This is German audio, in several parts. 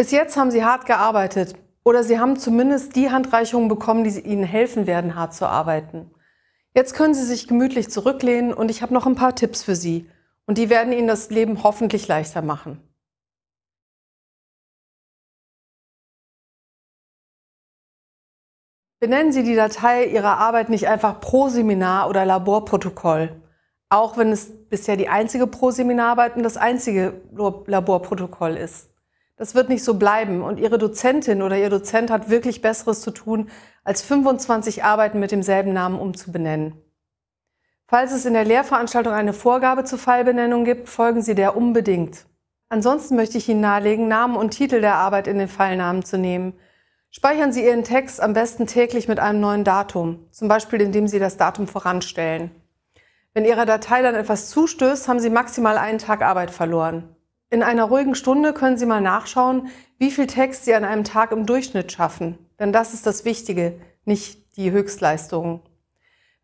Bis jetzt haben Sie hart gearbeitet oder Sie haben zumindest die Handreichungen bekommen, die Ihnen helfen werden, hart zu arbeiten. Jetzt können Sie sich gemütlich zurücklehnen und ich habe noch ein paar Tipps für Sie und die werden Ihnen das Leben hoffentlich leichter machen. Benennen Sie die Datei Ihrer Arbeit nicht einfach Pro-Seminar oder Laborprotokoll, auch wenn es bisher die einzige Pro-Seminararbeit und das einzige Laborprotokoll ist. Das wird nicht so bleiben und Ihre Dozentin oder Ihr Dozent hat wirklich Besseres zu tun, als 25 Arbeiten mit demselben Namen umzubenennen. Falls es in der Lehrveranstaltung eine Vorgabe zur Fallbenennung gibt, folgen Sie der unbedingt. Ansonsten möchte ich Ihnen nahelegen, Namen und Titel der Arbeit in den Fallnamen zu nehmen. Speichern Sie Ihren Text am besten täglich mit einem neuen Datum, zum Beispiel indem Sie das Datum voranstellen. Wenn Ihrer Datei dann etwas zustößt, haben Sie maximal einen Tag Arbeit verloren. In einer ruhigen Stunde können Sie mal nachschauen, wie viel Text Sie an einem Tag im Durchschnitt schaffen. Denn das ist das Wichtige, nicht die Höchstleistungen.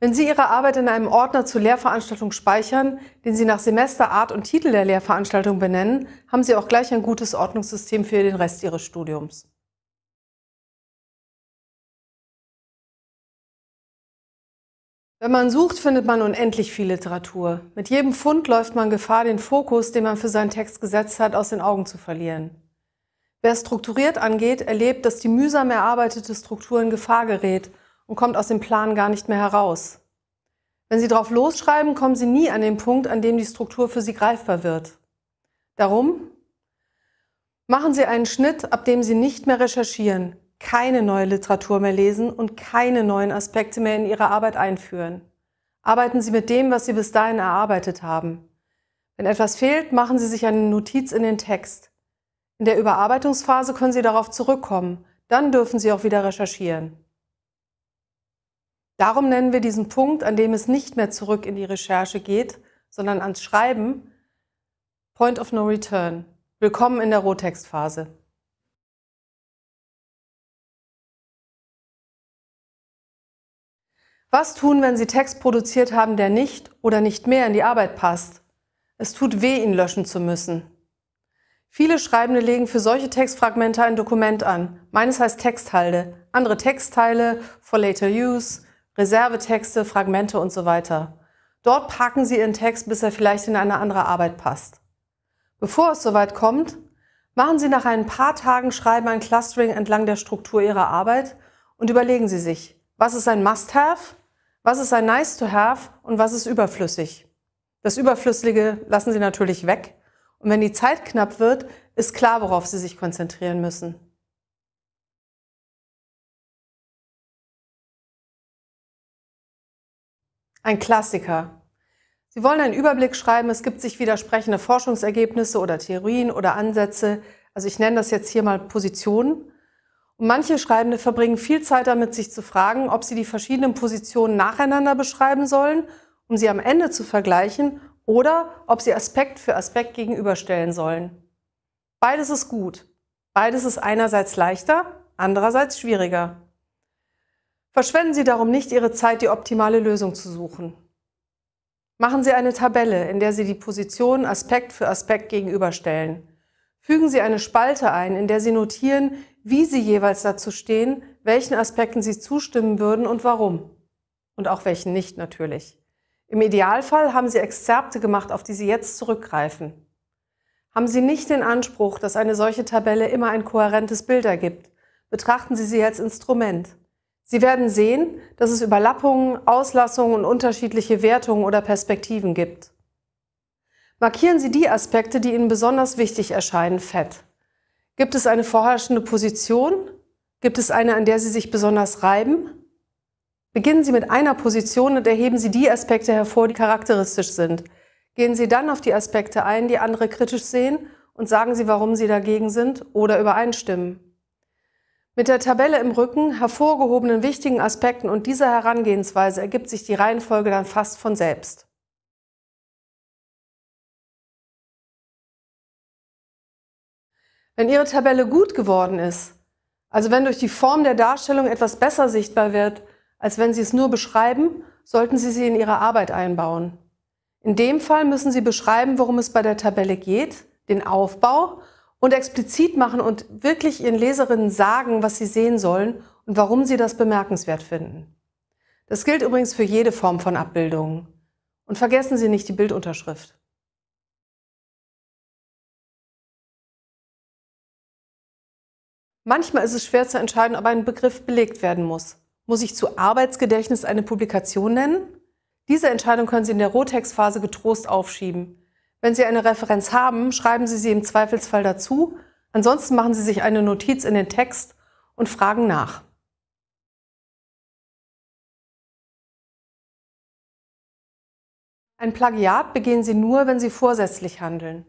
Wenn Sie Ihre Arbeit in einem Ordner zur Lehrveranstaltung speichern, den Sie nach Semester, Art und Titel der Lehrveranstaltung benennen, haben Sie auch gleich ein gutes Ordnungssystem für den Rest Ihres Studiums. Wenn man sucht, findet man unendlich viel Literatur. Mit jedem Fund läuft man Gefahr, den Fokus, den man für seinen Text gesetzt hat, aus den Augen zu verlieren. Wer strukturiert angeht, erlebt, dass die mühsam erarbeitete Struktur in Gefahr gerät und kommt aus dem Plan gar nicht mehr heraus. Wenn Sie drauf losschreiben, kommen Sie nie an den Punkt, an dem die Struktur für Sie greifbar wird. Darum machen Sie einen Schnitt, ab dem Sie nicht mehr recherchieren, keine neue Literatur mehr lesen und keine neuen Aspekte mehr in Ihre Arbeit einführen. Arbeiten Sie mit dem, was Sie bis dahin erarbeitet haben. Wenn etwas fehlt, machen Sie sich eine Notiz in den Text. In der Überarbeitungsphase können Sie darauf zurückkommen, dann dürfen Sie auch wieder recherchieren. Darum nennen wir diesen Punkt, an dem es nicht mehr zurück in die Recherche geht, sondern ans Schreiben, Point of No Return. Willkommen in der Rohtextphase. Was tun, wenn Sie Text produziert haben, der nicht oder nicht mehr in die Arbeit passt? Es tut weh, ihn löschen zu müssen. Viele Schreibende legen für solche Textfragmente ein Dokument an. Meines heißt Texthalde, andere Textteile, for later use, Reservetexte, Fragmente und so weiter. Dort parken Sie Ihren Text, bis er vielleicht in eine andere Arbeit passt. Bevor es soweit kommt, machen Sie nach ein paar Tagen Schreiben ein Clustering entlang der Struktur Ihrer Arbeit und überlegen Sie sich, was ist ein Must-Have? Was ist ein Nice-to-Have? Und was ist überflüssig? Das Überflüssige lassen Sie natürlich weg. Und wenn die Zeit knapp wird, ist klar, worauf Sie sich konzentrieren müssen. Ein Klassiker. Sie wollen einen Überblick schreiben, es gibt sich widersprechende Forschungsergebnisse oder Theorien oder Ansätze. Also ich nenne das jetzt hier mal Positionen. Und manche Schreibende verbringen viel Zeit damit, sich zu fragen, ob sie die verschiedenen Positionen nacheinander beschreiben sollen, um sie am Ende zu vergleichen, oder ob sie Aspekt für Aspekt gegenüberstellen sollen. Beides ist gut. Beides ist einerseits leichter, andererseits schwieriger. Verschwenden Sie darum nicht Ihre Zeit, die optimale Lösung zu suchen. Machen Sie eine Tabelle, in der Sie die Positionen Aspekt für Aspekt gegenüberstellen. Fügen Sie eine Spalte ein, in der Sie notieren, wie Sie jeweils dazu stehen, welchen Aspekten Sie zustimmen würden und warum. Und auch welchen nicht natürlich. Im Idealfall haben Sie Exzerpte gemacht, auf die Sie jetzt zurückgreifen. Haben Sie nicht den Anspruch, dass eine solche Tabelle immer ein kohärentes Bild ergibt, betrachten Sie sie als Instrument. Sie werden sehen, dass es Überlappungen, Auslassungen und unterschiedliche Wertungen oder Perspektiven gibt. Markieren Sie die Aspekte, die Ihnen besonders wichtig erscheinen, fett. Gibt es eine vorherrschende Position? Gibt es eine, an der Sie sich besonders reiben? Beginnen Sie mit einer Position und erheben Sie die Aspekte hervor, die charakteristisch sind. Gehen Sie dann auf die Aspekte ein, die andere kritisch sehen und sagen Sie, warum Sie dagegen sind oder übereinstimmen. Mit der Tabelle im Rücken, hervorgehobenen wichtigen Aspekten und dieser Herangehensweise ergibt sich die Reihenfolge dann fast von selbst. Wenn Ihre Tabelle gut geworden ist, also wenn durch die Form der Darstellung etwas besser sichtbar wird, als wenn Sie es nur beschreiben, sollten Sie sie in Ihre Arbeit einbauen. In dem Fall müssen Sie beschreiben, worum es bei der Tabelle geht, den Aufbau und explizit machen und wirklich Ihren Leserinnen sagen, was sie sehen sollen und warum sie das bemerkenswert finden. Das gilt übrigens für jede Form von Abbildungen. Und vergessen Sie nicht die Bildunterschrift. Manchmal ist es schwer zu entscheiden, ob ein Begriff belegt werden muss. Muss ich zu Arbeitsgedächtnis eine Publikation nennen? Diese Entscheidung können Sie in der Rotex-Phase getrost aufschieben. Wenn Sie eine Referenz haben, schreiben Sie sie im Zweifelsfall dazu. Ansonsten machen Sie sich eine Notiz in den Text und fragen nach. Ein Plagiat begehen Sie nur, wenn Sie vorsätzlich handeln.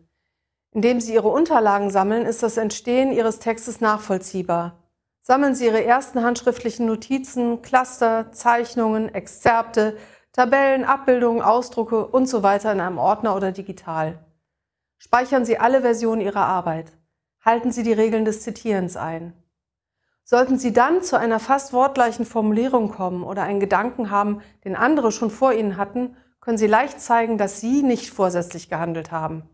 Indem Sie Ihre Unterlagen sammeln, ist das Entstehen Ihres Textes nachvollziehbar. Sammeln Sie Ihre ersten handschriftlichen Notizen, Cluster, Zeichnungen, Exzerpte, Tabellen, Abbildungen, Ausdrucke und so weiter in einem Ordner oder digital. Speichern Sie alle Versionen Ihrer Arbeit. Halten Sie die Regeln des Zitierens ein. Sollten Sie dann zu einer fast wortgleichen Formulierung kommen oder einen Gedanken haben, den andere schon vor Ihnen hatten, können Sie leicht zeigen, dass Sie nicht vorsätzlich gehandelt haben.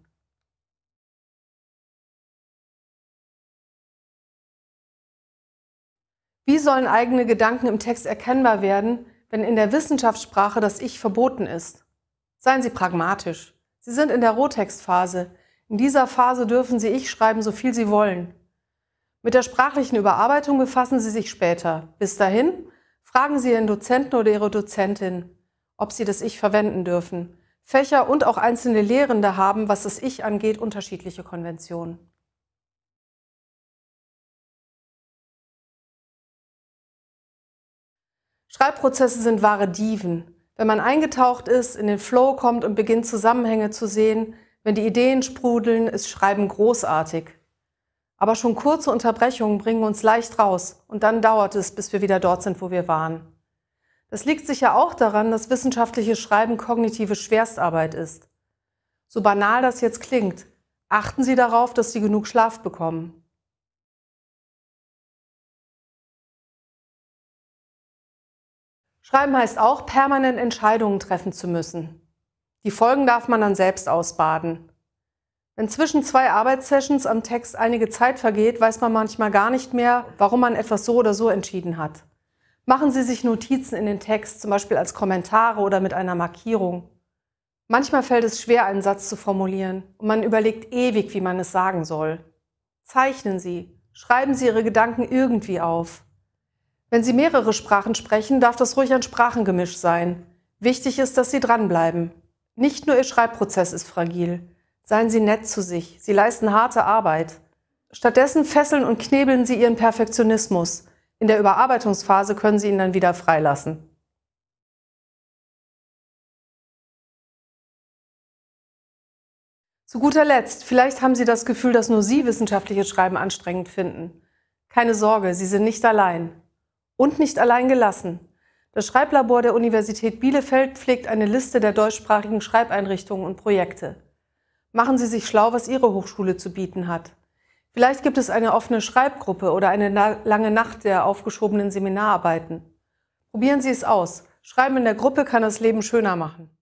Wie sollen eigene Gedanken im Text erkennbar werden, wenn in der Wissenschaftssprache das Ich verboten ist? Seien Sie pragmatisch. Sie sind in der Rohtextphase. In dieser Phase dürfen Sie Ich schreiben, so viel Sie wollen. Mit der sprachlichen Überarbeitung befassen Sie sich später. Bis dahin fragen Sie Ihren Dozenten oder Ihre Dozentin, ob Sie das Ich verwenden dürfen. Fächer und auch einzelne Lehrende haben, was das Ich angeht, unterschiedliche Konventionen. Schreibprozesse sind wahre Dieven. Wenn man eingetaucht ist, in den Flow kommt und beginnt Zusammenhänge zu sehen, wenn die Ideen sprudeln, ist Schreiben großartig. Aber schon kurze Unterbrechungen bringen uns leicht raus und dann dauert es, bis wir wieder dort sind, wo wir waren. Das liegt sicher auch daran, dass wissenschaftliches Schreiben kognitive Schwerstarbeit ist. So banal das jetzt klingt, achten Sie darauf, dass Sie genug Schlaf bekommen. Schreiben heißt auch, permanent Entscheidungen treffen zu müssen. Die Folgen darf man dann selbst ausbaden. Wenn zwischen zwei Arbeitssessions am Text einige Zeit vergeht, weiß man manchmal gar nicht mehr, warum man etwas so oder so entschieden hat. Machen Sie sich Notizen in den Text, zum Beispiel als Kommentare oder mit einer Markierung. Manchmal fällt es schwer, einen Satz zu formulieren und man überlegt ewig, wie man es sagen soll. Zeichnen Sie, schreiben Sie Ihre Gedanken irgendwie auf. Wenn Sie mehrere Sprachen sprechen, darf das ruhig ein Sprachengemisch sein. Wichtig ist, dass Sie dranbleiben. Nicht nur Ihr Schreibprozess ist fragil. Seien Sie nett zu sich. Sie leisten harte Arbeit. Stattdessen fesseln und knebeln Sie Ihren Perfektionismus. In der Überarbeitungsphase können Sie ihn dann wieder freilassen. Zu guter Letzt, vielleicht haben Sie das Gefühl, dass nur Sie wissenschaftliches Schreiben anstrengend finden. Keine Sorge, Sie sind nicht allein und nicht allein gelassen. Das Schreiblabor der Universität Bielefeld pflegt eine Liste der deutschsprachigen Schreibeinrichtungen und Projekte. Machen Sie sich schlau, was Ihre Hochschule zu bieten hat. Vielleicht gibt es eine offene Schreibgruppe oder eine lange Nacht der aufgeschobenen Seminararbeiten. Probieren Sie es aus. Schreiben in der Gruppe kann das Leben schöner machen.